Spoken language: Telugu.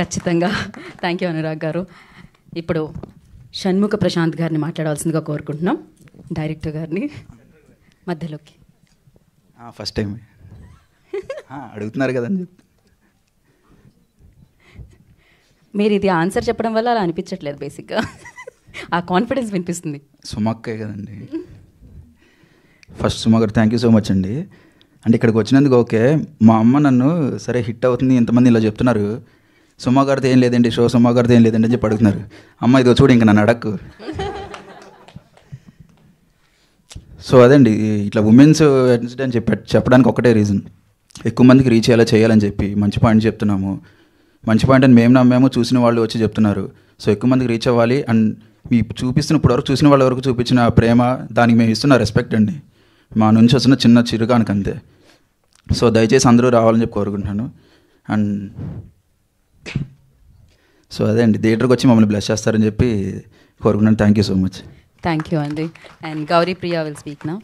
ఖచ్చితంగా థ్యాంక్ యూ అనురాగ్ గారు ఇప్పుడు షణ్ముఖ ప్రశాంత్ గారిని మాట్లాడాల్సిందిగా కోరుకుంటున్నాం డైరెక్టర్ గారిని మధ్యలోకి ఫస్ట్ టైం అడుగుతున్నారు కదండి మీరు ఇది ఆన్సర్ చెప్పడం వల్ల అలా అనిపించట్లేదు బేసిక్గా ఆ కాన్ఫిడెన్స్ వినిపిస్తుంది సుమక్కే కదండి ఫస్ట్ సుమ గారు థ్యాంక్ యూ సో మచ్ అండి అంటే ఇక్కడికి వచ్చినందుకు ఓకే మా అమ్మ నన్ను సరే హిట్ అవుతుంది ఇంతమంది ఇలా చెప్తున్నారు సుమాగారితో ఏం లేదండి షో సుమాగారితో ఏం లేదండి అని చెప్పి అడుగుతున్నారు అమ్మ ఇదో చూడు ఇంకా నన్ను అడక్కు సో అదండి ఇట్లా ఉమెన్స్ అని చెప్ప చెప్పడానికి ఒకటే రీజన్ ఎక్కువ మందికి రీచ్ అయ్యేలా చేయాలని చెప్పి మంచి పాయింట్ చెప్తున్నాము మంచి పాయింట్ అని మేము నమ్మాము చూసిన వాళ్ళు వచ్చి చెప్తున్నారు సో ఎక్కువ మందికి రీచ్ అవ్వాలి అండ్ మీ చూపిస్తున్న ఇప్పుడు వరకు చూసిన వాళ్ళ వరకు చూపించిన ప్రేమ దానికి మేము ఇస్తున్న రెస్పెక్ట్ అండి మా నుంచి వచ్చిన చిన్న చిరుగానికి అంతే సో దయచేసి అందరూ రావాలని చెప్పి కోరుకుంటున్నాను అండ్ సో అదే అండి థియేటర్కి వచ్చి మమ్మల్ని బ్లెస్ చేస్తారని చెప్పి కోరుకున్నాను thank you so much thank you అండి and Gauri Priya will speak నా